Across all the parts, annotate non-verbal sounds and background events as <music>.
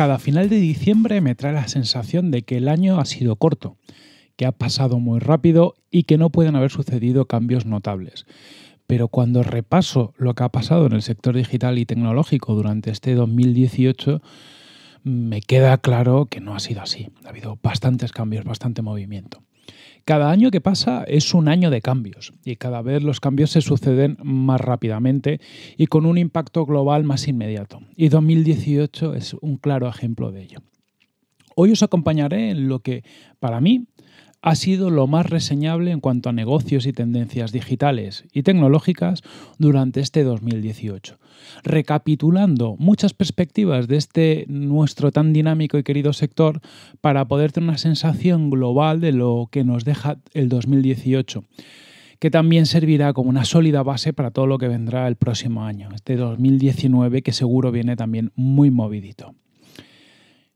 Cada final de diciembre me trae la sensación de que el año ha sido corto, que ha pasado muy rápido y que no pueden haber sucedido cambios notables. Pero cuando repaso lo que ha pasado en el sector digital y tecnológico durante este 2018, me queda claro que no ha sido así. Ha habido bastantes cambios, bastante movimiento. Cada año que pasa es un año de cambios y cada vez los cambios se suceden más rápidamente y con un impacto global más inmediato. Y 2018 es un claro ejemplo de ello. Hoy os acompañaré en lo que para mí ha sido lo más reseñable en cuanto a negocios y tendencias digitales y tecnológicas durante este 2018. Recapitulando muchas perspectivas de este nuestro tan dinámico y querido sector para poder tener una sensación global de lo que nos deja el 2018 que también servirá como una sólida base para todo lo que vendrá el próximo año, este 2019 que seguro viene también muy movidito.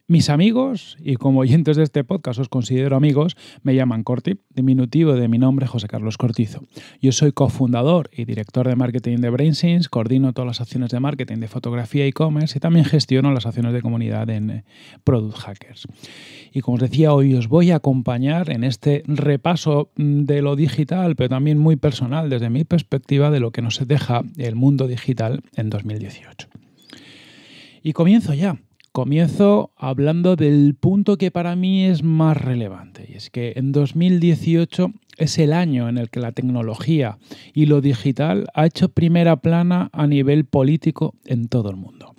Mis amigos, y como oyentes de este podcast os considero amigos, me llaman Corti, diminutivo de mi nombre José Carlos Cortizo. Yo soy cofundador y director de marketing de BrainSense, coordino todas las acciones de marketing de fotografía e-commerce y también gestiono las acciones de comunidad en eh, Product Hackers. Y como os decía, hoy os voy a acompañar en este repaso mm, de lo digital, pero también muy personal desde mi perspectiva de lo que nos deja el mundo digital en 2018. Y comienzo ya Comienzo hablando del punto que para mí es más relevante, y es que en 2018 es el año en el que la tecnología y lo digital ha hecho primera plana a nivel político en todo el mundo.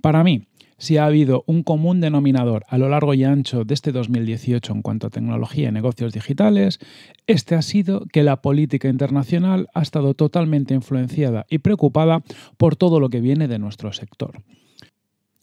Para mí, si ha habido un común denominador a lo largo y ancho de este 2018 en cuanto a tecnología y negocios digitales, este ha sido que la política internacional ha estado totalmente influenciada y preocupada por todo lo que viene de nuestro sector.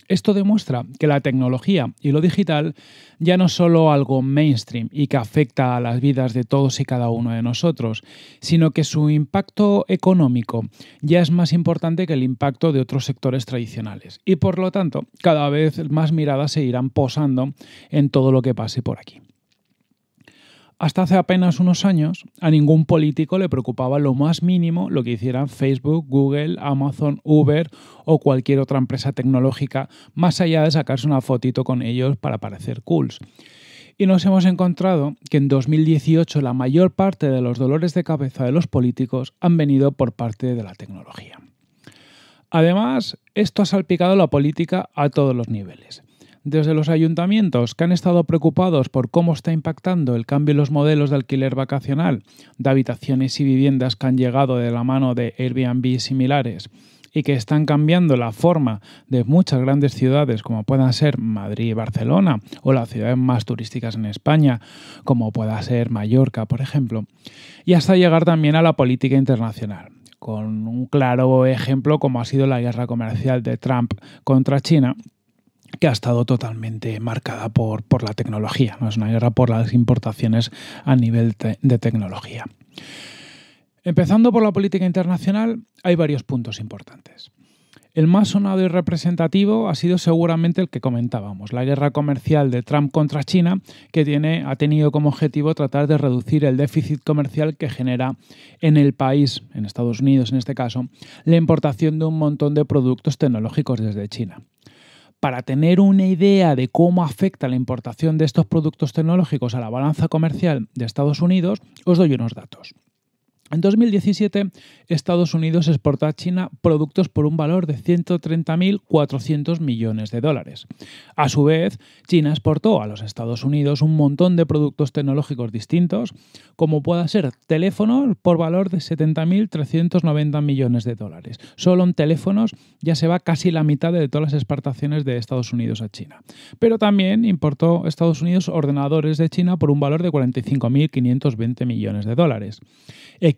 Esto demuestra que la tecnología y lo digital ya no es solo algo mainstream y que afecta a las vidas de todos y cada uno de nosotros, sino que su impacto económico ya es más importante que el impacto de otros sectores tradicionales y por lo tanto cada vez más miradas se irán posando en todo lo que pase por aquí. Hasta hace apenas unos años, a ningún político le preocupaba lo más mínimo lo que hicieran Facebook, Google, Amazon, Uber o cualquier otra empresa tecnológica, más allá de sacarse una fotito con ellos para parecer cools. Y nos hemos encontrado que en 2018 la mayor parte de los dolores de cabeza de los políticos han venido por parte de la tecnología. Además, esto ha salpicado la política a todos los niveles. Desde los ayuntamientos que han estado preocupados por cómo está impactando el cambio en los modelos de alquiler vacacional de habitaciones y viviendas que han llegado de la mano de Airbnb similares y que están cambiando la forma de muchas grandes ciudades como puedan ser Madrid y Barcelona o las ciudades más turísticas en España como pueda ser Mallorca, por ejemplo, y hasta llegar también a la política internacional con un claro ejemplo como ha sido la guerra comercial de Trump contra China, que ha estado totalmente marcada por, la tecnología, ¿no? es una guerra por las importaciones a nivel de tecnología. Empezando por la política internacional, hay varios puntos importantes. El más sonado y representativo ha sido seguramente el que comentábamos, la guerra comercial de Trump contra China, que tiene, ha tenido como objetivo tratar de reducir el déficit comercial que genera en el país, en Estados Unidos en este caso, la importación de un montón de productos tecnológicos desde China. Para tener una idea de cómo afecta la importación de estos productos tecnológicos a la balanza comercial de Estados Unidos, os doy unos datos. En 2017, Estados Unidos exportó a China productos por un valor de 130.400 millones de dólares. A su vez, China exportó a los Estados Unidos un montón de productos tecnológicos distintos, como pueda ser teléfonos por valor de 70.390 millones de dólares. Solo en teléfonos ya se va casi la mitad de todas las exportaciones de Estados Unidos a China. Pero también importó Estados Unidos ordenadores de China por un valor de 45.520 millones de dólares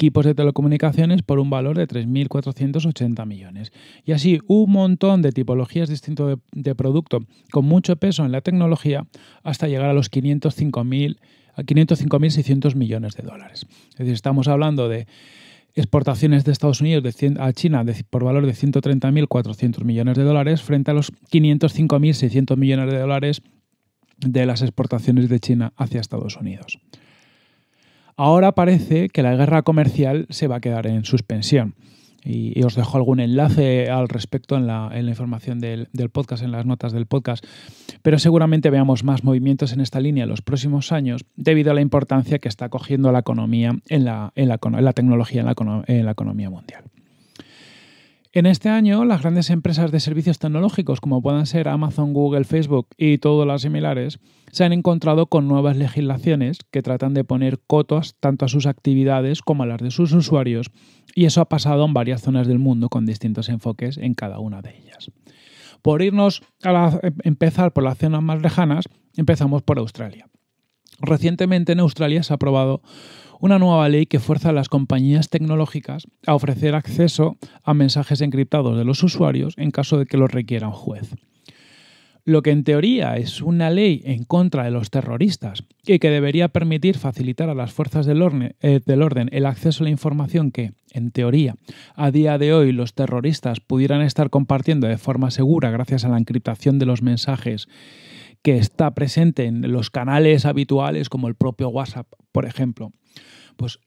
equipos de telecomunicaciones por un valor de 3.480 millones. Y así un montón de tipologías distintas de, producto con mucho peso en la tecnología hasta llegar a los 505.600 millones de dólares. Es decir, estamos hablando de exportaciones de Estados Unidos a China por valor de 130.400 millones de dólares frente a los 505.600 millones de dólares de las exportaciones de China hacia Estados Unidos. Ahora parece que la guerra comercial se va a quedar en suspensión. Y, os dejo algún enlace al respecto en la, información del, podcast, en las notas del podcast. Pero seguramente veamos más movimientos en esta línea en los próximos años debido a la importancia que está cogiendo la economía en la tecnología en la economía mundial. En este año, las grandes empresas de servicios tecnológicos, como puedan ser Amazon, Google, Facebook y todas las similares, se han encontrado con nuevas legislaciones que tratan de poner cotas tanto a sus actividades como a las de sus usuarios, y eso ha pasado en varias zonas del mundo con distintos enfoques en cada una de ellas. Por irnos a empezar por las zonas más lejanas, empezamos por Australia. Recientemente en Australia se ha aprobado una nueva ley que fuerza a las compañías tecnológicas a ofrecer acceso a mensajes encriptados de los usuarios en caso de que los requiera un juez. Lo que en teoría es una ley en contra de los terroristas y que debería permitir facilitar a las fuerzas del orden, eh, del orden el acceso a la información que, en teoría, a día de hoy los terroristas pudieran estar compartiendo de forma segura gracias a la encriptación de los mensajes que está presente en los canales habituales como el propio WhatsApp, por ejemplo. Pues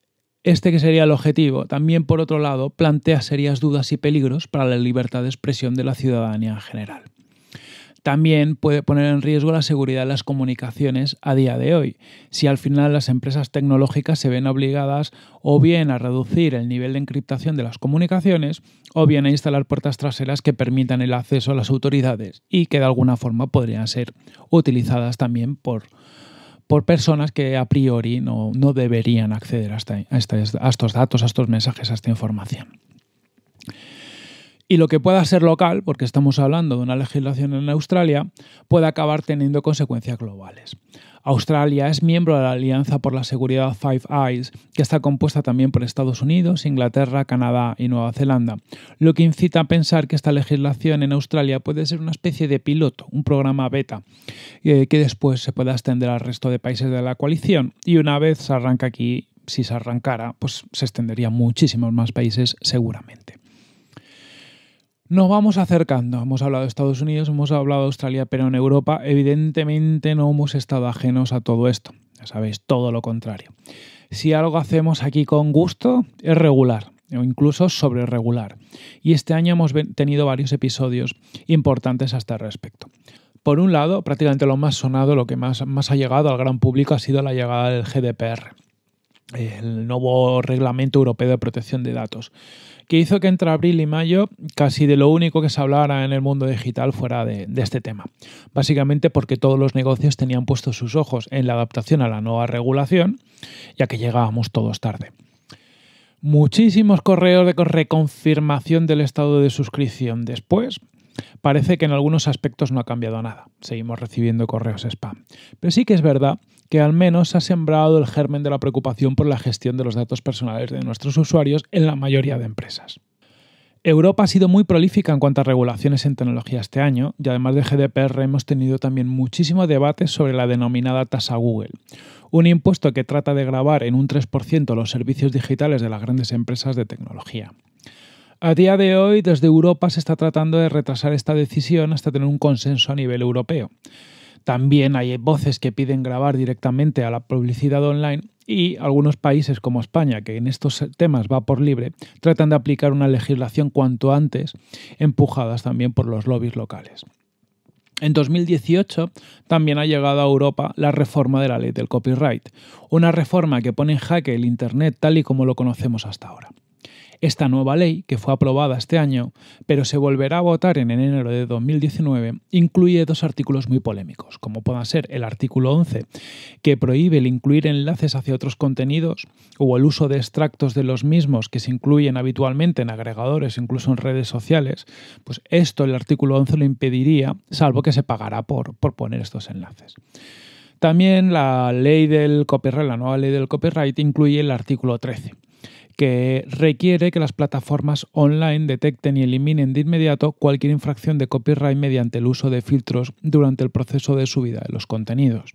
este que sería el objetivo, también por otro lado, plantea serias dudas y peligros para la libertad de expresión de la ciudadanía en general. También puede poner en riesgo la seguridad de las comunicaciones a día de hoy, si al final las empresas tecnológicas se ven obligadas o bien a reducir el nivel de encriptación de las comunicaciones o bien a instalar puertas traseras que permitan el acceso a las autoridades y que de alguna forma podrían ser utilizadas también por por personas que a priori no, no deberían acceder a estos datos, a estos mensajes, a esta información y lo que pueda ser local, porque estamos hablando de una legislación en Australia, puede acabar teniendo consecuencias globales. Australia es miembro de la Alianza por la Seguridad Five Eyes, que está compuesta también por Estados Unidos, Inglaterra, Canadá y Nueva Zelanda, lo que incita a pensar que esta legislación en Australia puede ser una especie de piloto, un programa beta, eh, que después se pueda extender al resto de países de la coalición y una vez se arranca aquí, si se arrancara, pues se extendería muchísimos más países seguramente. Nos vamos acercando. Hemos hablado de Estados Unidos, hemos hablado de Australia, pero en Europa evidentemente no hemos estado ajenos a todo esto. Ya sabéis, todo lo contrario. Si algo hacemos aquí con gusto, es regular o incluso sobre regular. Y este año hemos tenido varios episodios importantes hasta este respecto. Por un lado, prácticamente lo más sonado, lo que más, más ha llegado al gran público ha sido la llegada del GDPR el nuevo reglamento europeo de protección de datos que hizo que entre abril y mayo casi de lo único que se hablara en el mundo digital fuera de, este tema. Básicamente porque todos los negocios tenían puestos sus ojos en la adaptación a la nueva regulación, ya que llegábamos todos tarde muchísimos correos de reconfirmación del estado de suscripción después. Parece que en algunos aspectos no ha cambiado nada. Seguimos recibiendo correos spam. Pero sí que es verdad que al menos ha sembrado el germen de la preocupación por la gestión de los datos personales de nuestros usuarios en la mayoría de empresas. Europa ha sido muy prolífica en cuanto a regulaciones en tecnología este año y además de GDPR hemos tenido también muchísimo debate sobre la denominada tasa Google, un impuesto que trata de grabar en un 3% los servicios digitales de las grandes empresas de tecnología. A día de hoy, desde Europa se está tratando de retrasar esta decisión hasta tener un consenso a nivel europeo. También hay voces que piden grabar directamente a la publicidad online y algunos países como España, que en estos temas va por libre, tratan de aplicar una legislación cuanto antes, empujadas también por los lobbies locales. En 2018 también ha llegado a Europa la reforma de la ley del copyright, una reforma que pone en jaque el Internet tal y como lo conocemos hasta ahora. Esta nueva ley, que fue aprobada este año, pero se volverá a votar en enero de 2019, incluye dos artículos muy polémicos, como puedan ser el artículo 11, que prohíbe el incluir enlaces hacia otros contenidos o el uso de extractos de los mismos que se incluyen habitualmente en agregadores, incluso en redes sociales, pues esto el artículo 11 lo impediría, salvo que se pagará por, por poner estos enlaces. También la ley del copyright, la nueva ley del copyright, incluye el artículo 13, que requiere que las plataformas online detecten y eliminen de inmediato cualquier infracción de copyright mediante el uso de filtros durante el proceso de subida de los contenidos.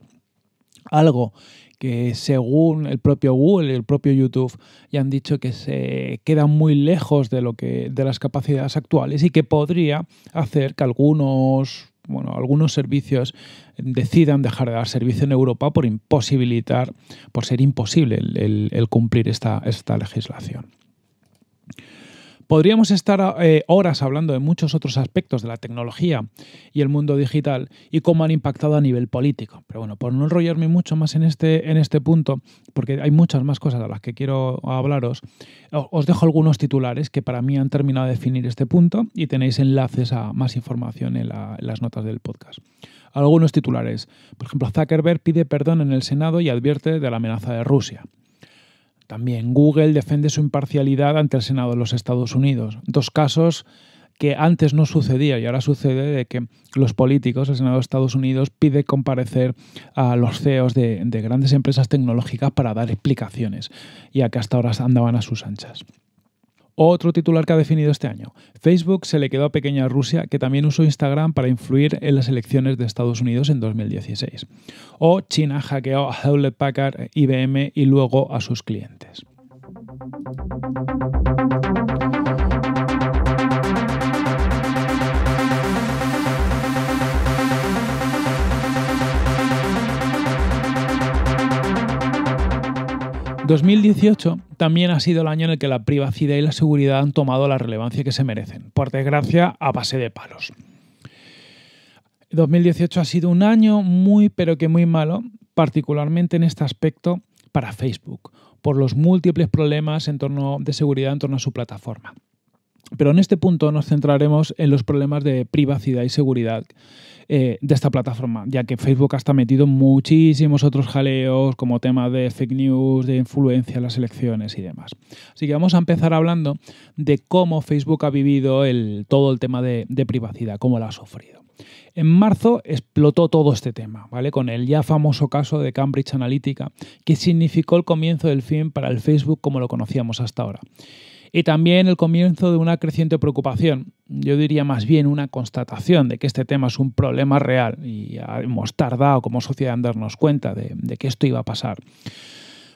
Algo que según el propio Google y el propio YouTube ya han dicho que se queda muy lejos de lo que de las capacidades actuales y que podría hacer que algunos bueno, algunos servicios decidan dejar de dar servicio en Europa por imposibilitar, por ser imposible el, cumplir esta legislación. Podríamos estar eh, horas hablando de muchos otros aspectos de la tecnología y el mundo digital y cómo han impactado a nivel político. Pero bueno, por no enrollarme mucho más en este, en este punto, porque hay muchas más cosas a las que quiero hablaros, os dejo algunos titulares que para mí han terminado de definir este punto y tenéis enlaces a más información en las notas del podcast. Algunos titulares. Por ejemplo, Zuckerberg pide perdón en el Senado y advierte de la amenaza de Rusia. También Google defiende su imparcialidad ante el Senado de los Estados Unidos. Dos casos que antes no sucedía y ahora sucede de que los políticos, el Senado de Estados Unidos pide comparecer a los CEOs de, de grandes empresas tecnológicas para dar explicaciones, ya que hasta ahora andaban a sus anchas. Otro titular que ha definido este año. Facebook se le quedó a pequeña Rusia, que también usó Instagram para influir en las elecciones de Estados Unidos en 2016. O China hackeó a Hewlett Packard, IBM y luego a sus clientes. 2018 también ha sido el año en el que la privacidad y la seguridad han tomado la relevancia que se merecen, por desgracia a base de palos. 2018 ha sido un año muy pero que muy malo, particularmente en este aspecto para Facebook, por los múltiples problemas en torno de seguridad en torno a su plataforma. Pero en este punto nos centraremos en los problemas de privacidad y seguridad eh, de esta plataforma, ya que Facebook estado metido muchísimos otros jaleos como temas de fake news, de influencia en las elecciones y demás. Así que vamos a empezar hablando de cómo Facebook ha vivido el, todo el tema de, privacidad, cómo la ha sufrido. En marzo explotó todo este tema, ¿vale? Con el ya famoso caso de Cambridge Analytica, que significó el comienzo del fin para el Facebook como lo conocíamos hasta ahora y también el comienzo de una creciente preocupación, yo diría más bien una constatación de que este tema es un problema real y hemos tardado como sociedad en darnos cuenta de, que esto iba a pasar.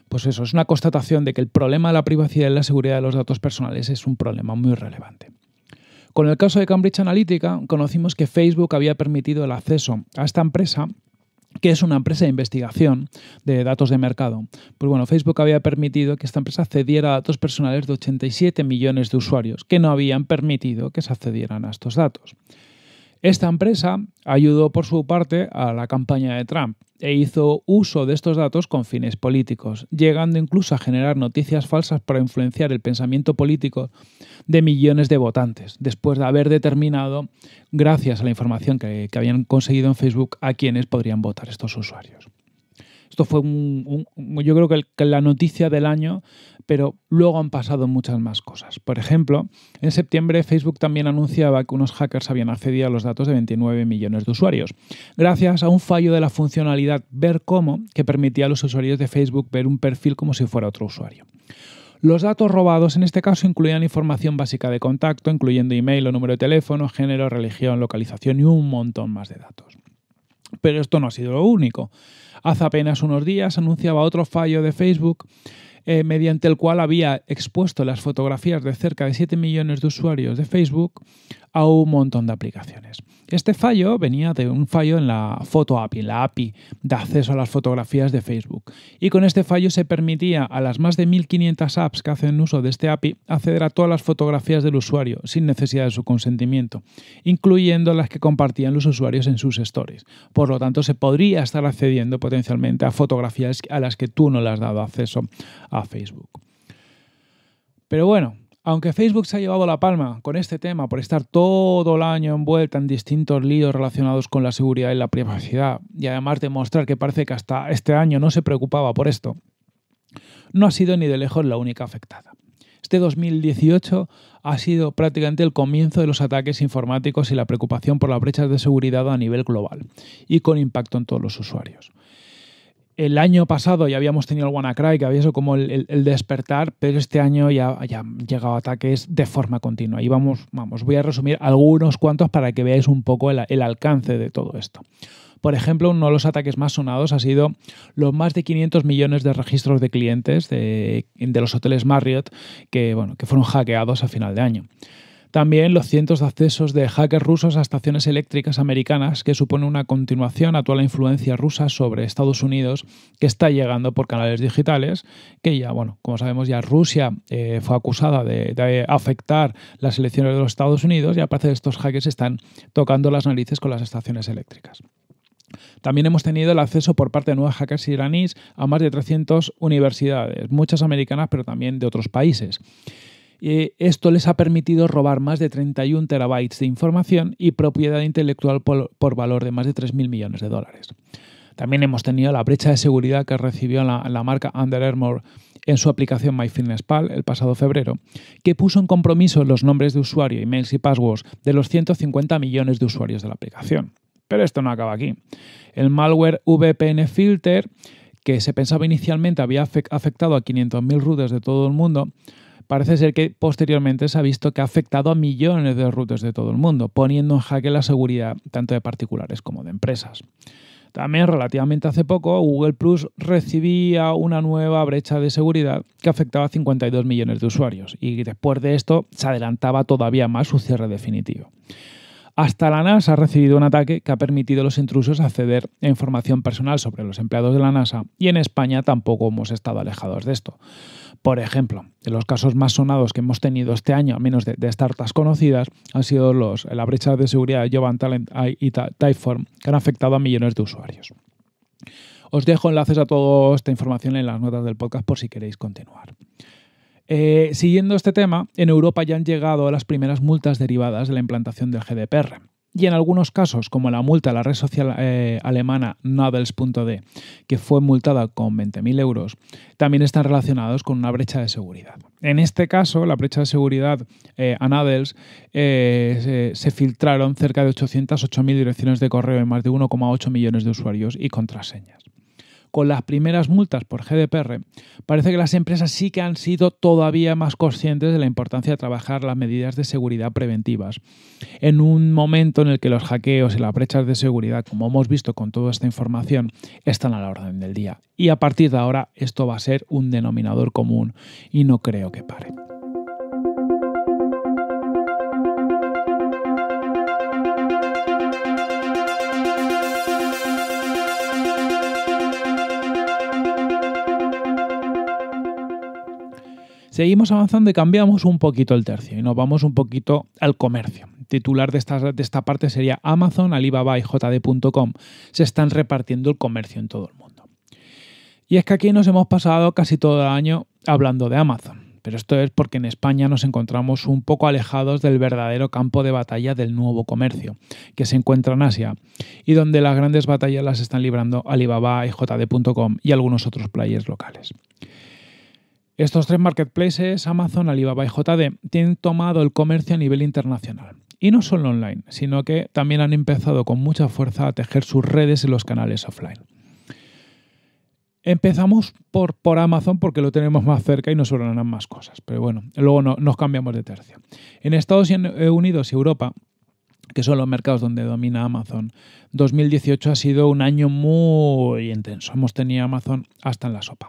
Pues eso, es una constatación de que el problema de la privacidad y la seguridad de los datos personales es un problema muy relevante. Con el caso de Cambridge Analytica, conocimos que Facebook había permitido el acceso a esta empresa que es una empresa de investigación de datos de mercado. Pues bueno, Facebook había permitido que esta empresa accediera a datos personales de 87 millones de usuarios que no habían permitido que se accedieran a estos datos. Esta empresa ayudó por su parte a la campaña de Trump e hizo uso de estos datos con fines políticos, llegando incluso a generar noticias falsas para influenciar el pensamiento político de millones de votantes, después de haber determinado, gracias a la información que, habían conseguido en Facebook, a quienes podrían votar estos usuarios. Esto fue un, yo creo que, la noticia del año, pero luego han pasado muchas más cosas. Por ejemplo, en septiembre Facebook también anunciaba que unos hackers habían accedido a los datos de 29 millones de usuarios, gracias a un fallo de la funcionalidad ver cómo que permitía a los usuarios de Facebook ver un perfil como si fuera otro usuario. Los datos robados en este caso incluían información básica de contacto, incluyendo email o número de teléfono, género, religión, localización y un montón más de datos. Pero esto no ha sido lo único. Hace apenas unos días anunciaba otro fallo de Facebook eh, mediante el cual había expuesto las fotografías de cerca de 7 millones de usuarios de Facebook a un montón de aplicaciones. Este fallo venía de un fallo en la foto API, la API de acceso a las fotografías de Facebook. Y con este fallo se permitía a las más de 1500 apps que hacen uso de este API acceder a todas las fotografías del usuario sin necesidad de su consentimiento, incluyendo las que compartían los usuarios en sus stories. Por lo tanto, se podría estar accediendo potencialmente a fotografías a las que tú no le has dado acceso a Facebook. Pero bueno, aunque Facebook se ha llevado la palma con este tema por estar todo el año envuelta en distintos líos relacionados con la seguridad y la privacidad, y además demostrar que parece que hasta este año no se preocupaba por esto, no ha sido ni de lejos la única afectada. Este 2018 ha sido prácticamente el comienzo de los ataques informáticos y la preocupación por las brechas de seguridad a nivel global, y con impacto en todos los usuarios el año pasado ya habíamos tenido el WannaCry, que había sido como el, despertar, pero este año ya, ya han llegado ataques de forma continua. Y vamos, vamos, voy a resumir algunos cuantos para que veáis un poco el, alcance de todo esto. Por ejemplo, uno de los ataques más sonados ha sido los más de 500 millones de registros de clientes de, los hoteles Marriott que, bueno, que fueron hackeados a final de año. También los cientos de accesos de hackers rusos a estaciones eléctricas americanas, que supone una continuación a toda la influencia rusa sobre Estados Unidos, que está llegando por canales digitales, que ya, bueno, como sabemos, ya Rusia eh, fue acusada de, afectar las elecciones de los Estados Unidos y aparte de estos hackers están tocando las narices con las estaciones eléctricas. También hemos tenido el acceso por parte de nuevos hackers iraníes a más de 300 universidades, muchas americanas, pero también de otros países esto les ha permitido robar más de 31 terabytes de información y propiedad intelectual por, valor de más de 3.000 millones de dólares. También hemos tenido la brecha de seguridad que recibió la, marca Under Armour en su aplicación MyFitnessPal el pasado febrero, que puso en compromiso los nombres de usuario, emails y passwords de los 150 millones de usuarios de la aplicación. Pero esto no acaba aquí. El malware VPN Filter, que se pensaba inicialmente había afectado a 500.000 routers de todo el mundo, parece ser que posteriormente se ha visto que ha afectado a millones de routers de todo el mundo, poniendo en jaque la seguridad tanto de particulares como de empresas. También relativamente hace poco, Google Plus recibía una nueva brecha de seguridad que afectaba a 52 millones de usuarios y después de esto se adelantaba todavía más su cierre definitivo. Hasta la NASA ha recibido un ataque que ha permitido a los intrusos acceder a información personal sobre los empleados de la NASA y en España tampoco hemos estado alejados de esto. Por ejemplo, de los casos más sonados que hemos tenido este año, a menos de, startups conocidas, han sido los, la brecha de seguridad de Jovan Talent y Typeform, que han afectado a millones de usuarios. Os dejo enlaces a toda esta información en las notas del podcast por si queréis continuar. Eh, siguiendo este tema, en Europa ya han llegado las primeras multas derivadas de la implantación del GDPR y en algunos casos, como la multa a la red social eh, alemana Nadels.de, que fue multada con 20.000 euros, también están relacionados con una brecha de seguridad. En este caso, la brecha de seguridad eh, a Nadels eh, se, filtraron cerca de 808.000 direcciones de correo en más de 1,8 millones de usuarios y contraseñas con las primeras multas por GDPR, parece que las empresas sí que han sido todavía más conscientes de la importancia de trabajar las medidas de seguridad preventivas. En un momento en el que los hackeos y las brechas de seguridad, como hemos visto con toda esta información, están a la orden del día. Y a partir de ahora esto va a ser un denominador común y no creo que pare. Seguimos avanzando y cambiamos un poquito el tercio y nos vamos un poquito al comercio. Titular de esta, de esta parte sería Amazon, Alibaba y JD.com. Se están repartiendo el comercio en todo el mundo. Y es que aquí nos hemos pasado casi todo el año hablando de Amazon pero esto es porque en España nos encontramos un poco alejados del verdadero campo de batalla del nuevo comercio, que se encuentra en Asia, y donde las grandes batallas las están librando Alibaba y JD.com y algunos otros players locales. Estos tres marketplaces, Amazon, Alibaba y JD, tienen tomado el comercio a nivel internacional. Y no solo online, sino que también han empezado con mucha fuerza a tejer sus redes en los canales offline. Empezamos por, por Amazon porque lo tenemos más cerca y nos sobran más cosas, pero bueno, luego no, nos cambiamos de tercio. En Estados eh, Unidos y Europa, que son los mercados donde domina Amazon, 2018 ha sido un año muy intenso. Hemos tenido Amazon hasta en la sopa.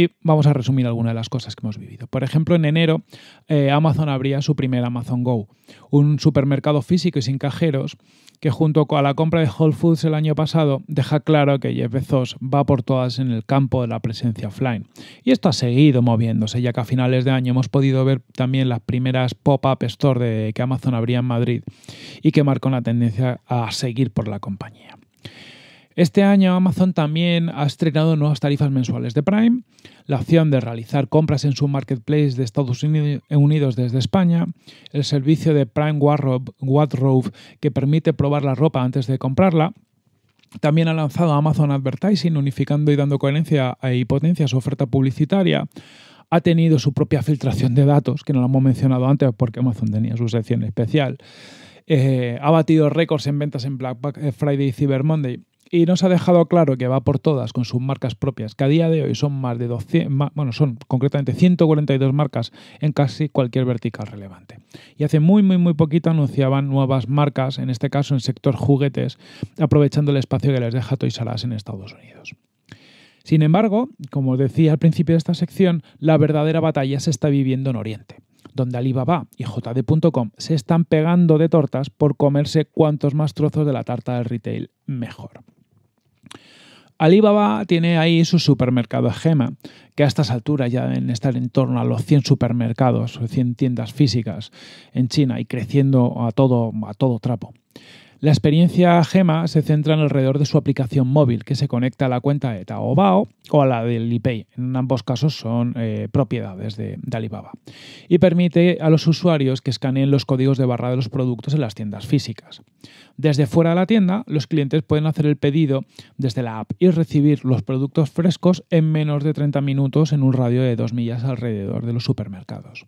Y vamos a resumir algunas de las cosas que hemos vivido. Por ejemplo, en enero eh, Amazon abría su primer Amazon Go, un supermercado físico y sin cajeros que junto a la compra de Whole Foods el año pasado deja claro que Jeff Bezos va por todas en el campo de la presencia offline. Y esto ha seguido moviéndose, ya que a finales de año hemos podido ver también las primeras pop-up store de, que Amazon abría en Madrid y que marcó la tendencia a seguir por la compañía. Este año Amazon también ha estrenado nuevas tarifas mensuales de Prime, la opción de realizar compras en su marketplace de Estados Unidos desde España, el servicio de Prime Wardrobe que permite probar la ropa antes de comprarla, también ha lanzado Amazon Advertising, unificando y dando coherencia y e potencia a su oferta publicitaria. Ha tenido su propia filtración de datos, que no lo hemos mencionado antes porque Amazon tenía su sección especial. Eh, ha batido récords en ventas en Black Friday y Cyber Monday y nos ha dejado claro que va por todas con sus marcas propias, que a día de hoy son más de 200, bueno, son concretamente 142 marcas en casi cualquier vertical relevante. Y hace muy, muy, muy poquito anunciaban nuevas marcas, en este caso en sector juguetes, aprovechando el espacio que les deja Toys R Us en Estados Unidos. Sin embargo, como os decía al principio de esta sección, la verdadera batalla se está viviendo en Oriente donde Alibaba y JD.com se están pegando de tortas por comerse cuantos más trozos de la tarta del retail mejor. Alibaba tiene ahí su supermercado Gema, que a estas alturas ya deben estar en torno a los 100 supermercados, 100 tiendas físicas en China y creciendo a todo, a todo trapo. La experiencia Gema se centra en alrededor de su aplicación móvil que se conecta a la cuenta de Taobao o a la de Alipay. En ambos casos son eh, propiedades de, de, Alibaba. Y permite a los usuarios que escaneen los códigos de barra de los productos en las tiendas físicas. Desde fuera de la tienda, los clientes pueden hacer el pedido desde la app y recibir los productos frescos en menos de 30 minutos en un radio de 2 millas alrededor de los supermercados.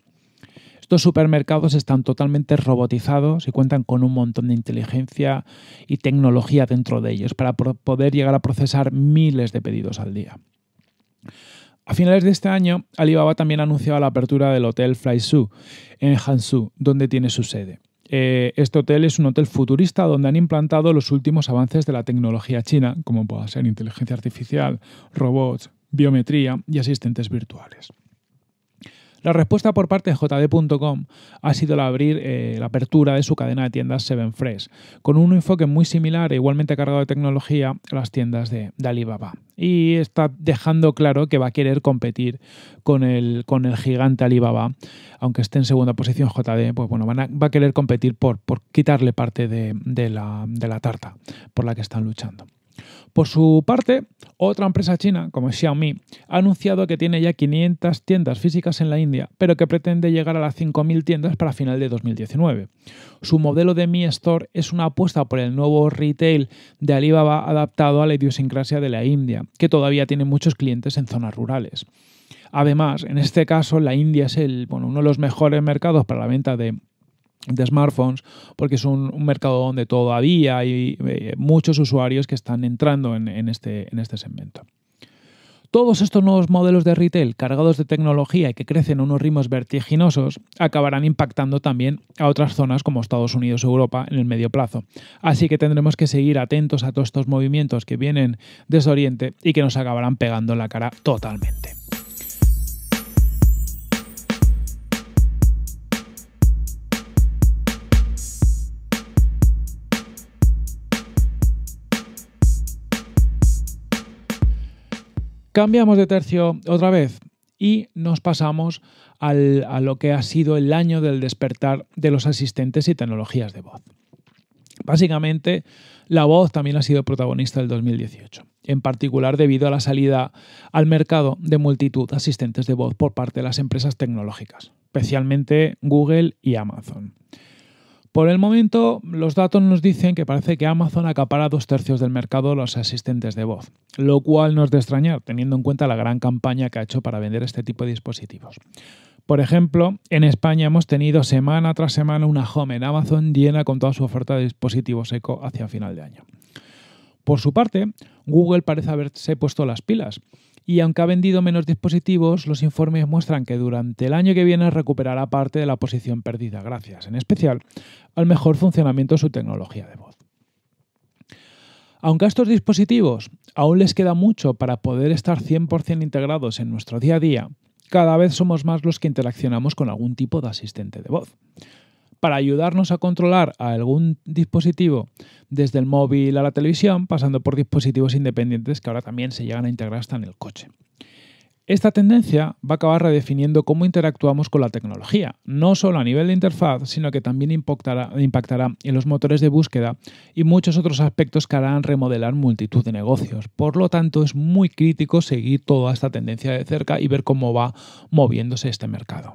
Estos supermercados están totalmente robotizados y cuentan con un montón de inteligencia y tecnología dentro de ellos para poder llegar a procesar miles de pedidos al día. A finales de este año, Alibaba también anunciado la apertura del hotel Flysu en Hansu, donde tiene su sede. Eh, este hotel es un hotel futurista donde han implantado los últimos avances de la tecnología china, como pueda ser inteligencia artificial, robots, biometría y asistentes virtuales. La respuesta por parte de JD.com ha sido la, abrir, eh, la apertura de su cadena de tiendas Seven Fresh, con un enfoque muy similar e igualmente cargado de tecnología a las tiendas de, Alibaba. Y está dejando claro que va a querer competir con el, con el gigante Alibaba, aunque esté en segunda posición JD, pues bueno, va a querer competir por, por quitarle parte de la tarta por la que están luchando. Por su parte, otra empresa china, como Xiaomi, ha anunciado que tiene ya 500 tiendas físicas en la India, pero que pretende llegar a las 5.000 tiendas para final de 2019. Su modelo de Mi Store es una apuesta por el nuevo retail de Alibaba adaptado a la idiosincrasia de la India, que todavía tiene muchos clientes en zonas rurales. Además, en este caso, la India es uno de los mejores mercados para la venta de de smartphones, porque es un, mercado donde todavía hay eh, muchos usuarios que están entrando en, este, en este segmento. Todos estos nuevos modelos de retail cargados de tecnología y que crecen a unos ritmos vertiginosos acabarán impactando también a otras zonas como Estados Unidos o Europa en el medio plazo. Así que tendremos que seguir atentos a todos estos movimientos que vienen desde Oriente y que nos acabarán pegando en la cara totalmente. Cambiamos de tercio otra vez y nos pasamos a lo que ha sido el año del despertar de los asistentes y tecnologías de voz. Básicamente, la voz también ha sido protagonista del 2018, en particular debido a la salida al mercado de multitud de asistentes de voz por parte de las empresas tecnológicas, especialmente Google y Amazon. Por el momento, los datos nos dicen que parece que Amazon acapara dos tercios del mercado de los asistentes de voz, lo cual no es de extrañar, teniendo en cuenta la gran campaña que ha hecho para vender este tipo de dispositivos. Por ejemplo, en España hemos tenido semana tras semana una home en Amazon llena con toda su oferta de dispositivos eco hacia final de año. Por su parte, Google parece haberse puesto las pilas y aunque ha vendido menos dispositivos, los informes muestran que durante el año que viene recuperará parte de la posición perdida, gracias en especial al mejor funcionamiento de su tecnología de voz. Aunque a estos dispositivos aún les queda mucho para poder estar 100% integrados en nuestro día a día, cada vez somos más los que interaccionamos con algún tipo de asistente de voz para ayudarnos a controlar a algún dispositivo desde el móvil a la televisión, pasando por dispositivos independientes que ahora también se llegan a integrar hasta en el coche. Esta tendencia va a acabar redefiniendo cómo interactuamos con la tecnología, no solo a nivel de interfaz, sino que también impactará, impactará, en los motores de búsqueda y muchos otros aspectos que harán remodelar multitud de negocios. Por lo tanto, es muy crítico seguir toda esta tendencia de cerca y ver cómo va moviéndose este mercado.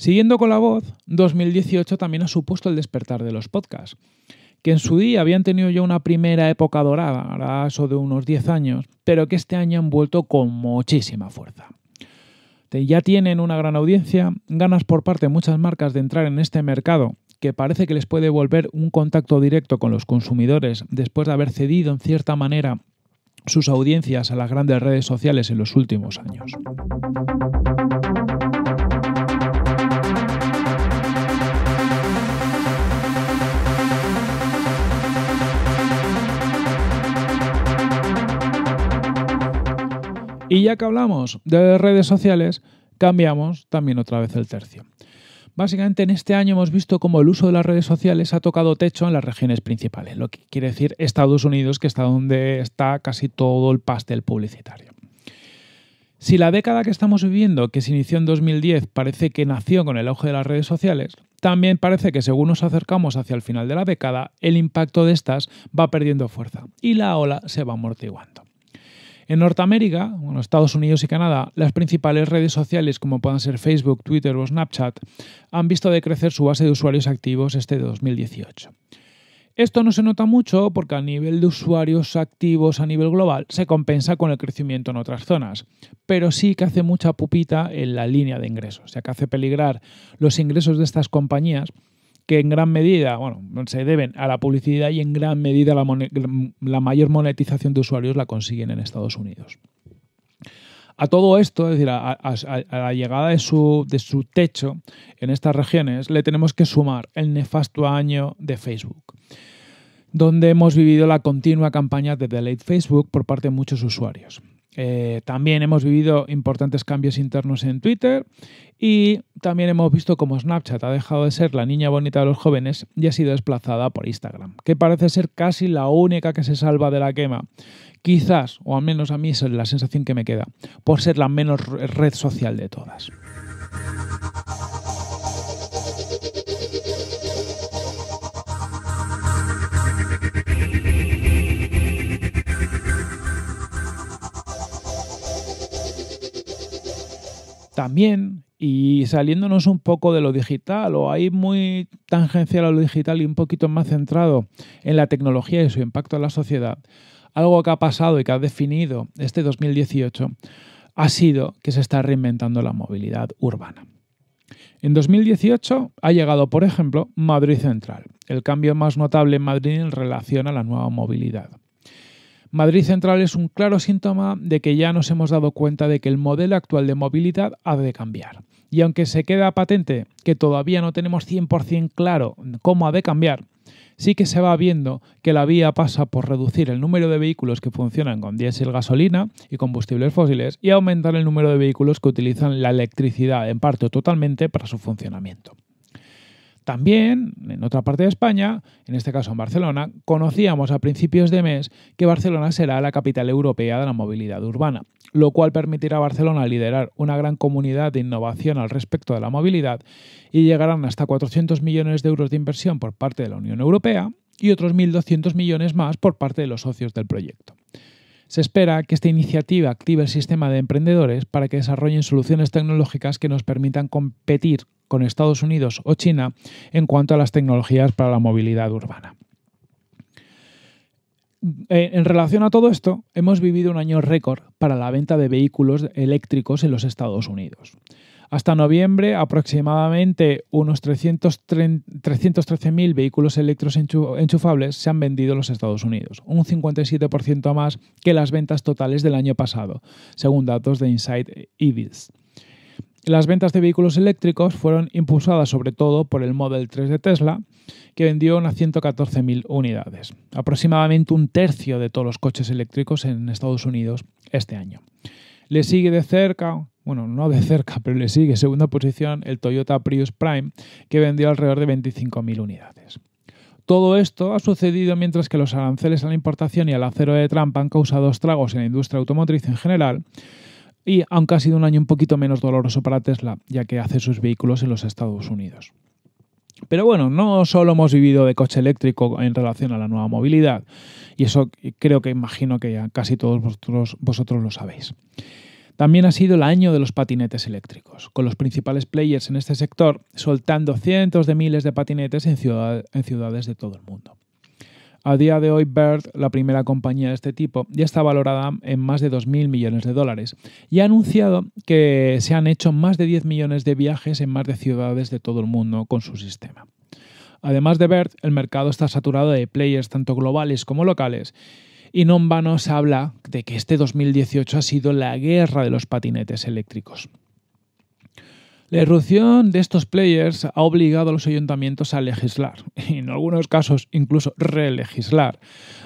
Siguiendo con la voz, 2018 también ha supuesto el despertar de los podcasts, que en su día habían tenido ya una primera época dorada, ahora eso de unos 10 años, pero que este año han vuelto con muchísima fuerza. Ya tienen una gran audiencia, ganas por parte de muchas marcas de entrar en este mercado que parece que les puede volver un contacto directo con los consumidores después de haber cedido en cierta manera sus audiencias a las grandes redes sociales en los últimos años. Y ya que hablamos de redes sociales, cambiamos también otra vez el tercio. Básicamente en este año hemos visto cómo el uso de las redes sociales ha tocado techo en las regiones principales, lo que quiere decir Estados Unidos, que está donde está casi todo el pastel publicitario. Si la década que estamos viviendo, que se inició en 2010, parece que nació con el auge de las redes sociales, también parece que según nos acercamos hacia el final de la década, el impacto de estas va perdiendo fuerza y la ola se va amortiguando. En Norteamérica, los Estados Unidos y Canadá, las principales redes sociales como puedan ser Facebook, Twitter o Snapchat han visto decrecer su base de usuarios activos este 2018. Esto no se nota mucho porque a nivel de usuarios activos a nivel global se compensa con el crecimiento en otras zonas, pero sí que hace mucha pupita en la línea de ingresos, o sea que hace peligrar los ingresos de estas compañías que en gran medida, bueno, se deben a la publicidad y en gran medida la, mayor monetización de usuarios la consiguen en Estados Unidos. A todo esto, es decir, a, la llegada de su, de su techo en estas regiones, le tenemos que sumar el nefasto año de Facebook donde hemos vivido la continua campaña de Delete Facebook por parte de muchos usuarios. Eh, también hemos vivido importantes cambios internos en Twitter y también hemos visto cómo Snapchat ha dejado de ser la niña bonita de los jóvenes y ha sido desplazada por Instagram, que parece ser casi la única que se salva de la quema. Quizás, o al menos a mí es la sensación que me queda, por ser la menos red social de todas. también y saliéndonos un poco de lo digital o ahí muy tangencial a lo digital y un poquito más centrado en la tecnología y su impacto en la sociedad, algo que ha pasado y que ha definido este 2018 ha sido que se está reinventando la movilidad urbana. En 2018 ha llegado, por ejemplo, Madrid Central, el cambio más notable en Madrid en relación a la nueva movilidad. Madrid Central es un claro síntoma de que ya nos hemos dado cuenta de que el modelo actual de movilidad ha de cambiar. Y aunque se queda patente que todavía no tenemos 100% claro cómo ha de cambiar, sí que se va viendo que la vía pasa por reducir el número de vehículos que funcionan con diésel, gasolina y combustibles fósiles y aumentar el número de vehículos que utilizan la electricidad en parte o totalmente para su funcionamiento. También, en otra parte de España, en este caso en Barcelona, conocíamos a principios de mes que Barcelona será la capital europea de la movilidad urbana, lo cual permitirá a Barcelona liderar una gran comunidad de innovación al respecto de la movilidad y llegarán hasta 400 millones de euros de inversión por parte de la Unión Europea y otros 1.200 millones más por parte de los socios del proyecto. Se espera que esta iniciativa active el sistema de emprendedores para que desarrollen soluciones tecnológicas que nos permitan competir con Estados Unidos o China en cuanto a las tecnologías para la movilidad urbana. Eh, en relación a todo esto, hemos vivido un año récord para la venta de vehículos eléctricos en los Estados Unidos. Hasta noviembre, aproximadamente unos 313.000 vehículos eléctricos enchufables se han vendido en los Estados Unidos, un 57% más que las ventas totales del año pasado, según datos de Insight EVs. Las ventas de vehículos eléctricos fueron impulsadas sobre todo por el Model 3 de Tesla, que vendió unas 114.000 unidades, aproximadamente un tercio de todos los coches eléctricos en Estados Unidos este año. Le sigue de cerca, bueno, no de cerca, pero le sigue segunda posición el Toyota Prius Prime, que vendió alrededor de 25.000 unidades. Todo esto ha sucedido mientras que los aranceles a la importación y al acero de trampa han causado estragos en la industria automotriz en general y aunque ha sido un año un poquito menos doloroso para Tesla, ya que hace sus vehículos en los Estados Unidos. Pero bueno, no solo hemos vivido de coche eléctrico en relación a la nueva movilidad, y eso creo que imagino que ya casi todos vosotros, lo sabéis. También ha sido el año de los patinetes eléctricos, con los principales players en este sector soltando cientos de miles de patinetes en ciudades de todo el mundo. A día de hoy, Bird, la primera compañía de este tipo, ya está valorada en más de 2.000 millones de dólares y ha anunciado que se han hecho más de 10 millones de viajes en más de ciudades de todo el mundo con su sistema. Además de Bird, el mercado está saturado de players tanto globales como locales y no en habla de que este 2018 ha sido la guerra de los patinetes eléctricos. La irrupción de estos players ha obligado a los ayuntamientos a legislar, y en algunos casos incluso relegislar,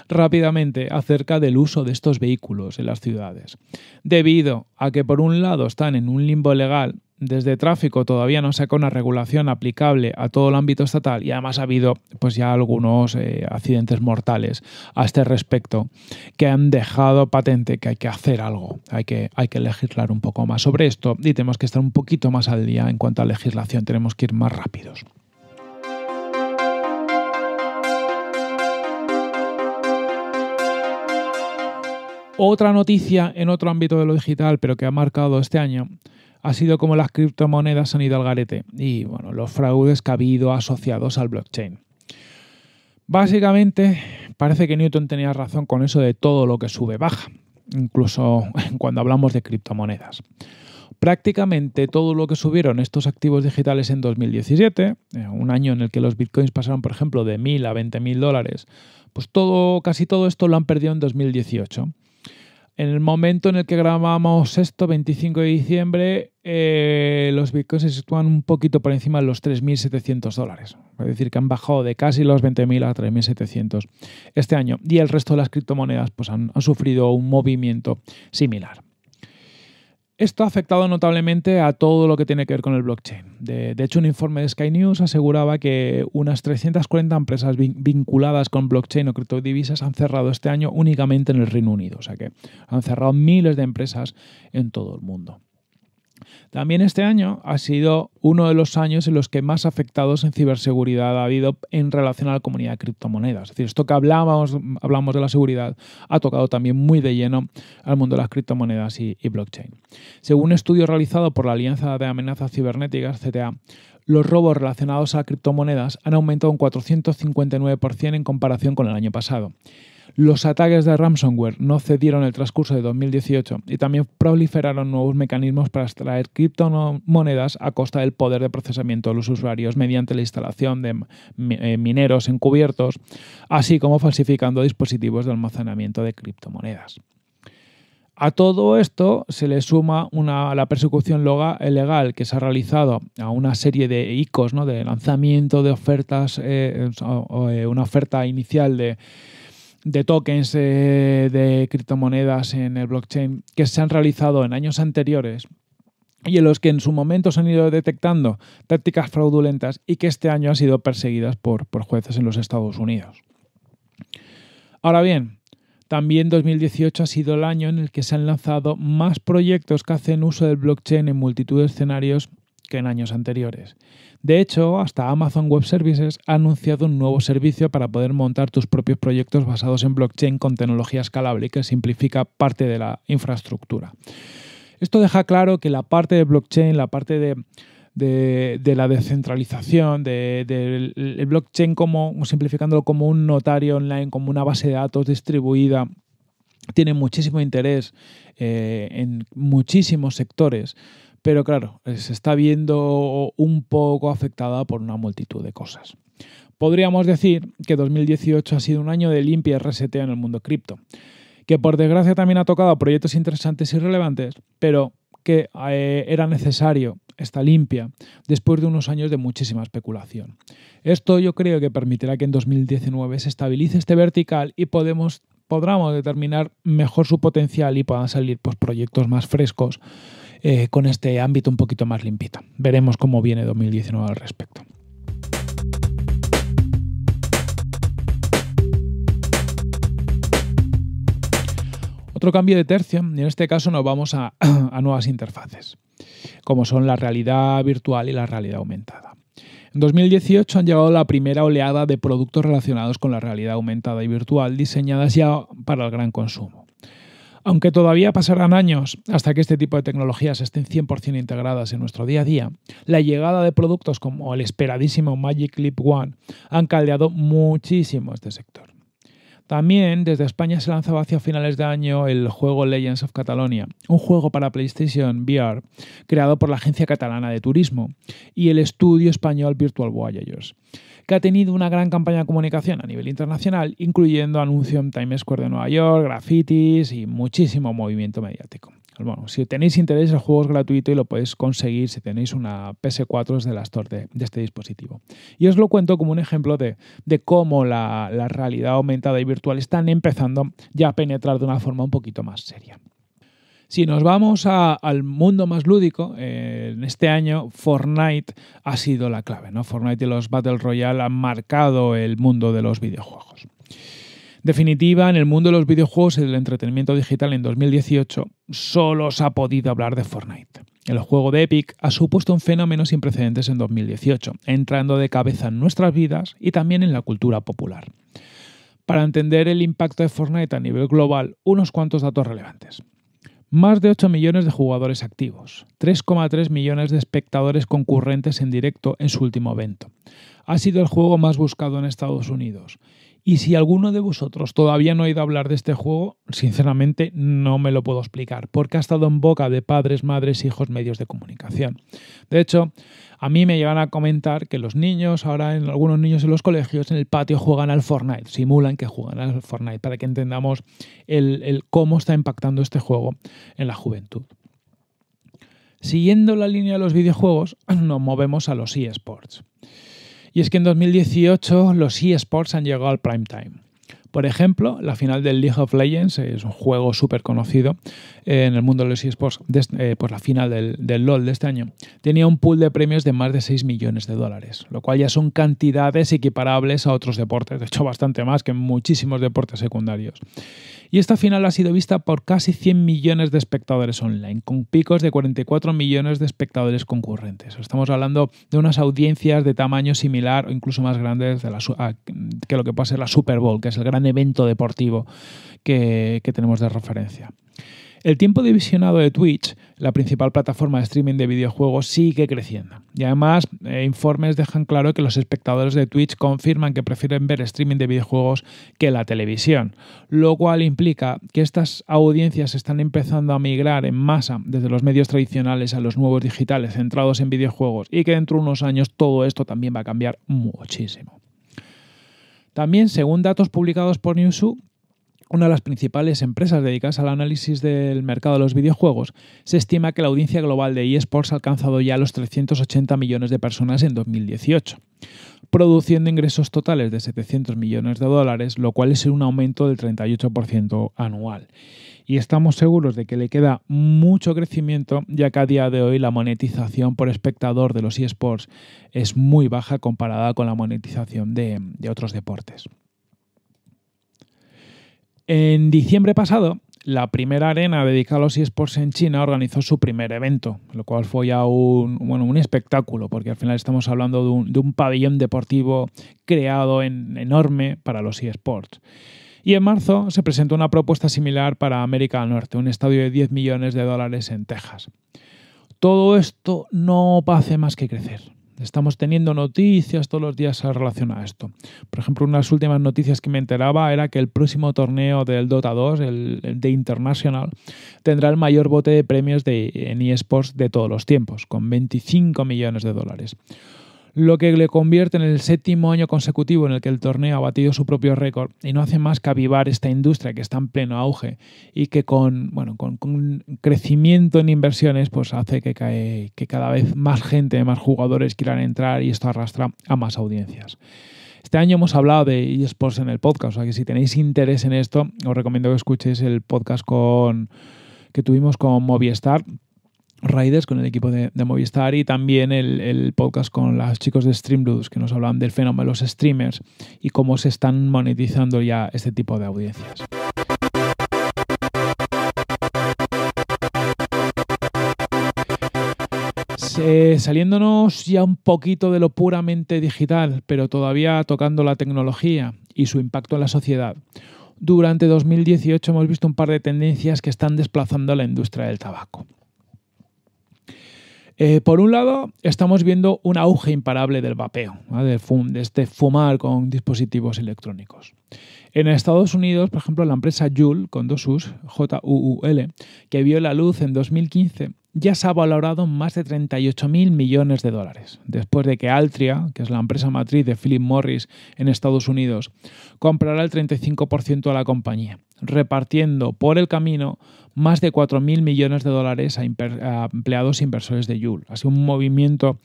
rápidamente acerca del uso de estos vehículos en las ciudades, debido a que por un lado están en un limbo legal desde tráfico todavía no saca una regulación aplicable a todo el ámbito estatal y además ha habido pues ya algunos eh, accidentes mortales a este respecto que han dejado patente que hay que hacer algo, hay que, hay que legislar un poco más sobre esto y tenemos que estar un poquito más al día en cuanto a legislación, tenemos que ir más rápidos. Otra noticia en otro ámbito de lo digital, pero que ha marcado este año, ha sido como las criptomonedas han ido al garete y bueno, los fraudes que ha habido asociados al blockchain. Básicamente, parece que Newton tenía razón con eso de todo lo que sube baja, incluso <laughs> cuando hablamos de criptomonedas. Prácticamente todo lo que subieron estos activos digitales en 2017, eh, un año en el que los bitcoins pasaron, por ejemplo, de 1.000 a 20.000 dólares, pues todo, casi todo esto lo han perdido en 2018 en el momento en el que grabamos esto, 25 de diciembre, eh, los bitcoins se sitúan un poquito por encima de los 3.700 dólares. Es decir, que han bajado de casi los 20.000 a 3.700 este año. Y el resto de las criptomonedas pues, han sufrido un movimiento similar. Esto ha afectado notablemente a todo lo que tiene que ver con el blockchain. De, hecho, un informe de Sky News aseguraba que unas 340 empresas vinculadas con blockchain o criptodivisas han cerrado este año únicamente en el Reino Unido. O sea que han cerrado miles de empresas en todo el mundo. También este año ha sido uno de los años en los que más afectados en ciberseguridad ha habido en relación a la comunidad de criptomonedas. Es decir, esto que hablamos, de la seguridad ha tocado también muy de lleno al mundo de las criptomonedas y, y blockchain. Según un estudio realizado por la Alianza de Amenazas Cibernéticas, CTA, los robos relacionados a criptomonedas han aumentado un 459% en comparación con el año pasado. Los ataques de ransomware no cedieron el transcurso de 2018 y también proliferaron nuevos mecanismos para extraer criptomonedas a costa del poder de procesamiento de los usuarios mediante la instalación de eh, mineros encubiertos, así como falsificando dispositivos de almacenamiento de criptomonedas. A todo esto se le suma la persecución legal que se ha realizado a una serie de ICOs, ¿no? de lanzamiento de ofertas, eh, eh, una oferta inicial de de tokens eh, de criptomonedas en el blockchain que se han realizado en años anteriores y en los que en su momento se han ido detectando tácticas fraudulentas y que este año han sido perseguidas por, por jueces en los Estados Unidos. Ahora bien, también 2018 ha sido el año en el que se han lanzado más proyectos que hacen uso del blockchain en multitud de escenarios que en años anteriores. De hecho, hasta Amazon Web Services ha anunciado un nuevo servicio para poder montar tus propios proyectos basados en blockchain con tecnología escalable que simplifica parte de la infraestructura. Esto deja claro que la parte de blockchain, la parte de, la descentralización, del blockchain como, simplificándolo como un notario online, como una base de datos distribuida, tiene muchísimo interés eh, en muchísimos sectores pero claro, eh, se está viendo un poco afectada por una multitud de cosas. Podríamos decir que 2018 ha sido un año de limpia y reseteo en el mundo cripto, que por desgracia también ha tocado proyectos interesantes y relevantes, pero que eh, era necesario esta limpia después de unos años de muchísima especulación. Esto yo creo que permitirá que en 2019 se estabilice este vertical y podemos, podremos determinar mejor su potencial y puedan salir pues, proyectos más frescos eh, con este ámbito un poquito más limpito. Veremos cómo viene 2019 al respecto. Otro cambio de tercio, y en este caso nos vamos a <clears throat> nuevas interfaces, como son la realidad virtual y la realidad aumentada. En 2018 han llegado la primera oleada de productos relacionados con la realidad aumentada y virtual diseñadas ya para el gran consumo. Aunque todavía pasarán años hasta que este tipo de tecnologías estén 100% integradas en nuestro día a día, la llegada de productos como el esperadísimo Magic Leap One han caldeado muchísimo este sector. También desde España se lanzaba hacia finales de año el juego Legends of Catalonia, un juego para PlayStation VR creado por la Agencia Catalana de Turismo y el estudio español Virtual Voyagers que ha tenido una gran campaña de comunicación a nivel internacional, incluyendo anuncios en Times Square de Nueva York, grafitis y muchísimo movimiento mediático. Bueno, si tenéis interés, el juego es gratuito y lo podéis conseguir si tenéis una PS4 de la Store de, este dispositivo. Y os lo cuento como un ejemplo de, cómo la, la realidad aumentada y virtual están empezando ya a penetrar de una forma un poquito más seria. Si nos vamos al mundo más lúdico, eh, en este año Fortnite ha sido la clave. ¿no? Fortnite y los Battle Royale han marcado el mundo de los videojuegos. Definitiva, en el mundo de los videojuegos y del entretenimiento digital en 2018 solo se ha podido hablar de Fortnite. El juego de Epic ha supuesto un fenómeno sin precedentes en 2018, entrando de cabeza en nuestras vidas y también en la cultura popular. Para entender el impacto de Fortnite a nivel global, unos cuantos datos relevantes. Más de 8 millones de jugadores activos, 3,3 millones de espectadores concurrentes en directo en su último evento. Ha sido el juego más buscado en Estados Unidos. Y si alguno de vosotros todavía no ha ido hablar de este juego, sinceramente no me lo puedo explicar, porque ha estado en boca de padres, madres, hijos, medios de comunicación. De hecho, a mí me llevan a comentar que los niños, ahora en algunos niños en los colegios, en el patio juegan al Fortnite, simulan que juegan al Fortnite, para que entendamos el, cómo está impactando este juego en la juventud. Siguiendo la línea de los videojuegos, <clears throat> nos movemos a los eSports. Y es que en 2018 los eSports han llegado al prime time. Por ejemplo, la final del League of Legends es un juego súper conocido eh, en el mundo de los eSports, eh, pues la final del, LOL de este año, tenía un pool de premios de más de 6 millones de dólares, lo cual ya son cantidades equiparables a otros deportes, de hecho bastante más que muchísimos deportes secundarios y esta final ha sido vista por casi 100 millones de espectadores online, con picos de 44 millones de espectadores concurrentes. Estamos hablando de unas audiencias de tamaño similar o incluso más grandes de que lo que puede ser la Super Bowl, que es el gran evento deportivo que tenemos de referencia. El tiempo divisionado de Twitch, la principal plataforma de streaming de videojuegos, sigue creciendo. Y además, eh, informes dejan claro que los espectadores de Twitch confirman que prefieren ver streaming de videojuegos que la televisión, lo cual implica que estas audiencias están empezando a migrar en masa desde los medios tradicionales a los nuevos digitales centrados en videojuegos y que dentro de unos años todo esto también va a cambiar muchísimo. También, según datos publicados por Newsu, una de las principales empresas dedicadas al análisis del mercado de los videojuegos, se estima que la audiencia global de eSports ha alcanzado ya los 380 millones de personas en 2018, produciendo ingresos totales de 700 millones de dólares, lo cual es un aumento del 38% anual. Y estamos seguros de que le queda mucho crecimiento, ya que a día de hoy la monetización por espectador de los eSports es muy baja comparada con la monetización de, de otros deportes. En diciembre pasado, la primera arena dedicada a los esports en China organizó su primer evento, lo cual fue ya un, bueno, un espectáculo, porque al final estamos hablando de un, pabellón deportivo creado en, enorme para los esports. Y en marzo se presentó una propuesta similar para América del Norte, un estadio de 10 millones de dólares en Texas. Todo esto no hace más que crecer. Estamos teniendo noticias todos los días en relación a esto. Por ejemplo, una de las últimas noticias que me enteraba era que el próximo torneo del Dota 2, el, de International, tendrá el mayor bote de premios de, en eSports de todos los tiempos, con 25 millones de dólares lo que le convierte en el séptimo año consecutivo en el que el torneo ha batido su propio récord y no hace más que avivar esta industria que está en pleno auge y que con, bueno, con, crecimiento en inversiones pues hace que, que cada vez más gente, más jugadores quieran entrar y esto arrastra a más audiencias. Este año hemos hablado de eSports en el podcast, o sea que si tenéis interés en esto, os recomiendo que escuchéis el podcast que tuvimos con Movistar Raiders con el equipo de, Movistar y también el, podcast con los chicos de Streamloops que nos hablaban del fenómeno de los streamers y cómo se están monetizando ya este tipo de audiencias. saliéndonos ya un poquito de lo puramente digital, pero todavía tocando la tecnología y su impacto en la sociedad. Durante 2018 hemos visto un par de tendencias que están desplazando a la industria del tabaco. Eh, por un lado, estamos viendo un auge imparable del vapeo, de, este fumar con dispositivos electrónicos. En Estados Unidos, por ejemplo, la empresa Juul, con dos U's, J-U-U-L, que vio la luz en 2015, ya se ha valorado más de 38.000 millones de dólares, después de que Altria, que es la empresa matriz de Philip Morris en Estados Unidos, comprará el 35% a la compañía repartiendo por el camino más de 4.000 millones de dólares a, empleados e inversores de Yule. Ha sido un movimiento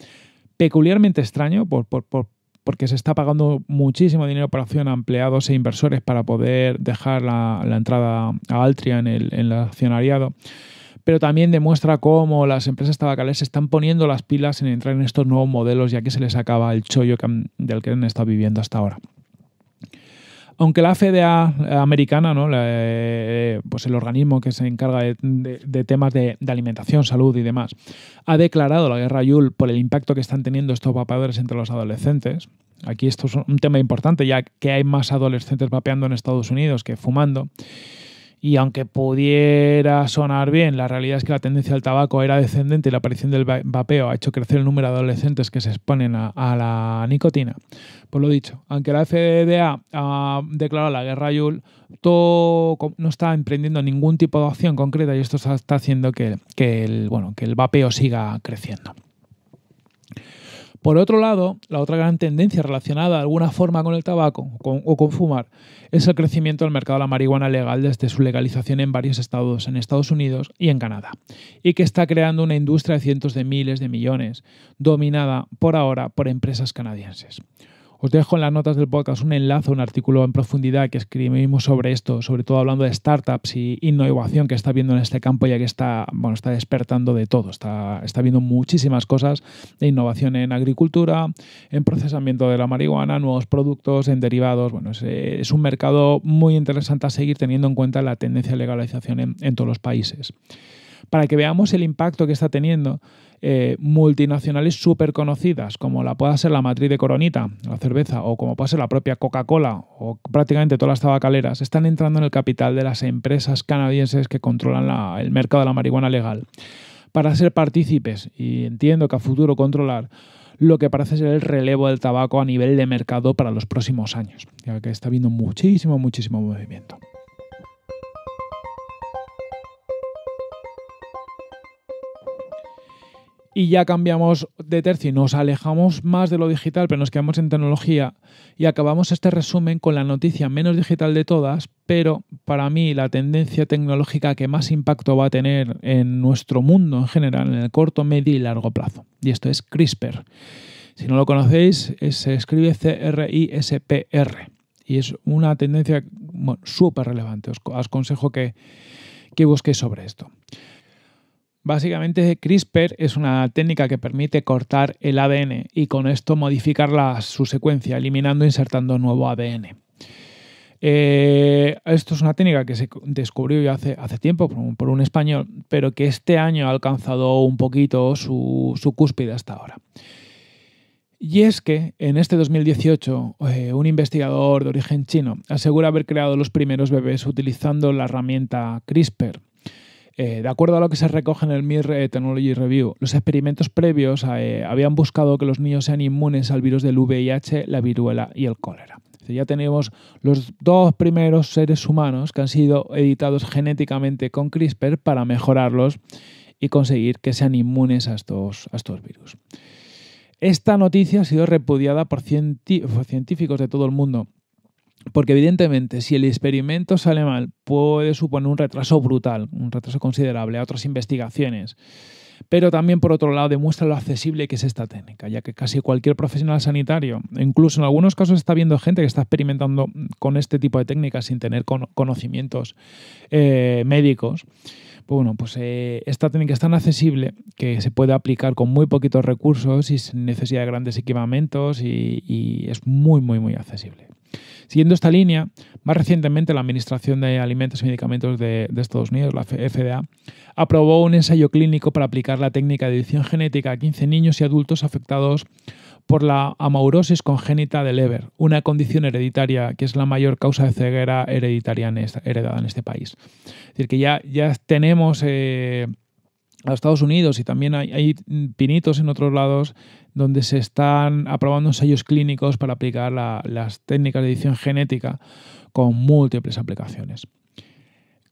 peculiarmente extraño porque se está pagando muchísimo dinero por acción a empleados e inversores para poder dejar la, entrada a Altria en el, accionariado pero también demuestra cómo las empresas tabacales se están poniendo las pilas en entrar en estos nuevos modelos ya que se les acaba el chollo del que han estado viviendo hasta ahora. Aunque la FDA americana, ¿no? Eh, eh, pues el organismo que se encarga de, temas de, alimentación, salud y demás, ha declarado la guerra Yul por el impacto que están teniendo estos vapeadores entre los adolescentes. Aquí esto es un tema importante, ya que hay más adolescentes vapeando en Estados Unidos que fumando y aunque pudiera sonar bien, la realidad es que la tendencia al tabaco era descendente y la aparición del vapeo ha hecho crecer el número de adolescentes que se exponen a, la nicotina. Por lo dicho, aunque la FDA ha declarado la guerra a Yul, todo no está emprendiendo ningún tipo de acción concreta y esto está haciendo el, bueno, que el vapeo siga creciendo. Por otro lado, la otra gran tendencia relacionada de alguna forma con el tabaco o con fumar es el crecimiento del mercado de la marihuana legal desde su legalización en varios estados, en Estados Unidos y en Canadá, y que está creando una industria de cientos de miles de millones, dominada por ahora por empresas canadienses. Os dejo en las notas del podcast un enlace, un artículo en profundidad que escribimos sobre esto, sobre todo hablando de startups y innovación que está viendo en este campo, ya que está, bueno, está despertando de todo. Está, está viendo muchísimas cosas de innovación en agricultura, en procesamiento de la marihuana, nuevos productos, en derivados. Bueno, es, un mercado muy interesante a seguir teniendo en cuenta la tendencia de legalización en todos los países. Para que veamos el impacto que está teniendo, eh, multinacionales súper conocidas, como la pueda ser la matriz de Coronita, la cerveza, o como puede ser la propia Coca-Cola, o prácticamente todas las tabacaleras, están entrando en el capital de las empresas canadienses que controlan el mercado de la marihuana legal para ser partícipes y entiendo que a futuro controlar lo que parece ser el relevo del tabaco a nivel de mercado para los próximos años, ya que está habiendo muchísimo, muchísimo movimiento. y ya cambiamos de tercio y nos alejamos más de lo digital, pero nos quedamos en tecnología y acabamos este resumen con la noticia menos digital de todas, pero para mí la tendencia tecnológica que más impacto va a tener en nuestro mundo en general, en el corto, medio y largo plazo. Y esto es CRISPR. Si no lo conocéis, eh, se escribe C-R-I-S-P-R. y es una tendencia súper relevante. Os aconsejo que, que busquéis sobre esto. Básicamente CRISPR es una técnica que permite cortar el ADN y con esto modificar su secuencia, eliminando e insertando nuevo ADN. Eh, esto es una técnica que se descubrió hace, tiempo por, un, español, pero que este año ha alcanzado un poquito su, cúspide hasta ahora. Y es que en este 2018 eh, un investigador de origen chino asegura haber creado los primeros bebés utilizando la herramienta CRISPR. Eh, de acuerdo a lo que se recoge en el MIR eh, Technology Review, los experimentos previos eh, habían buscado que los niños sean inmunes al virus del VIH, la viruela y el cólera. ya tenemos los dos primeros seres humanos que han sido editados genéticamente con CRISPR para mejorarlos y conseguir que sean inmunes a estos, a estos virus. Esta noticia ha sido repudiada por científicos de todo el mundo porque evidentemente, si el experimento sale mal, puede suponer un retraso brutal, un retraso considerable a otras investigaciones. Pero también, por otro lado, demuestra lo accesible que es esta técnica, ya que casi cualquier profesional sanitario, incluso en algunos casos está viendo gente que está experimentando con este tipo de técnicas sin tener conocimientos eh, médicos. Pues bueno, pues eh, esta técnica es tan accesible que se puede aplicar con muy poquitos recursos y sin necesidad de grandes equipamientos y es muy, muy, muy accesible. Siguiendo esta línea, más recientemente la Administración de Alimentos y Medicamentos de, Estados Unidos, la FDA, aprobó un ensayo clínico para aplicar la técnica de edición genética a 15 niños y adultos afectados por la amaurosis congénita de Leber, una condición hereditaria que es la mayor causa de ceguera hereditaria en heredada en este país. Es decir, que ya, ya tenemos eh, a Estados Unidos y también hay, pinitos en otros lados donde se están aprobando ensayos clínicos para aplicar las técnicas de edición genética con múltiples aplicaciones.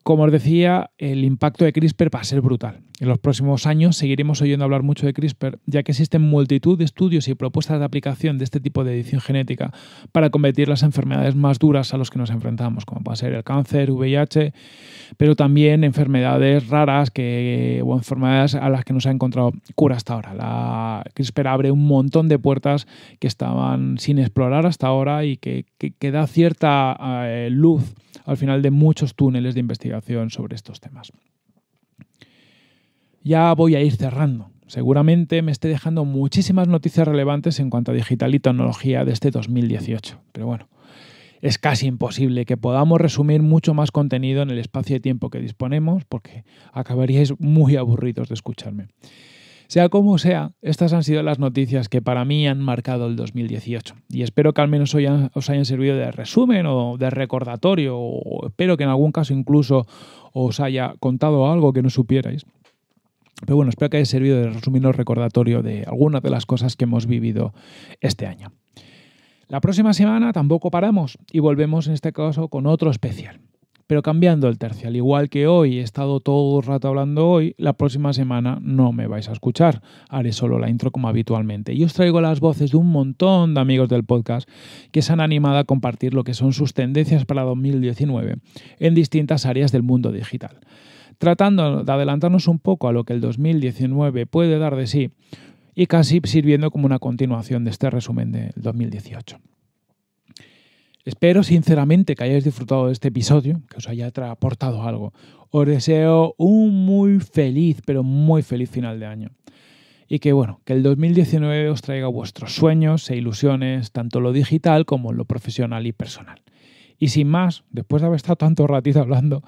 Como os decía, el impacto de CRISPR va a ser brutal. En los próximos años seguiremos oyendo hablar mucho de CRISPR, ya que existen multitud de estudios y propuestas de aplicación de este tipo de edición genética para combatir las enfermedades más duras a las que nos enfrentamos, como puede ser el cáncer, VIH, pero también enfermedades raras que, o enfermedades a las que no se ha encontrado cura hasta ahora. La CRISPR abre un montón de puertas que estaban sin explorar hasta ahora y que, que, da cierta eh, luz al final de muchos túneles de investigación sobre estos temas. Ya voy a ir cerrando. Seguramente me esté dejando muchísimas noticias relevantes en cuanto a digital y tecnología de este 2018, pero bueno, es casi imposible que podamos resumir mucho más contenido en el espacio de tiempo que disponemos porque acabaríais muy aburridos de escucharme. Sea como sea, estas han sido las noticias que para mí han marcado el 2018 y espero que al menos hoy os hayan servido de resumen o de recordatorio o espero que en algún caso incluso os haya contado algo que no supierais. Pero bueno, espero que haya servido de resumen o recordatorio de algunas de las cosas que hemos vivido este año. La próxima semana tampoco paramos y volvemos en este caso con otro especial pero cambiando el tercio. Al igual que hoy he estado todo el rato hablando hoy, la próxima semana no me vais a escuchar. Haré solo la intro como habitualmente. Y os traigo las voces de un montón de amigos del podcast que se han animado a compartir lo que son sus tendencias para 2019 en distintas áreas del mundo digital. Tratando de adelantarnos un poco a lo que el 2019 puede dar de sí y casi sirviendo como una continuación de este resumen del 2018. Espero sinceramente que hayáis disfrutado de este episodio, que os haya aportado algo. Os deseo un muy feliz, pero muy feliz final de año. Y que bueno, que el 2019 os traiga vuestros sueños e ilusiones, tanto lo digital como lo profesional y personal. Y sin más, después de haber estado tanto ratito hablando,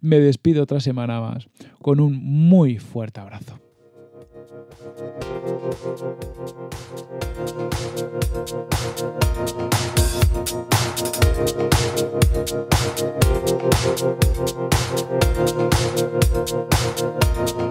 me despido otra semana más con un muy fuerte abrazo. Thank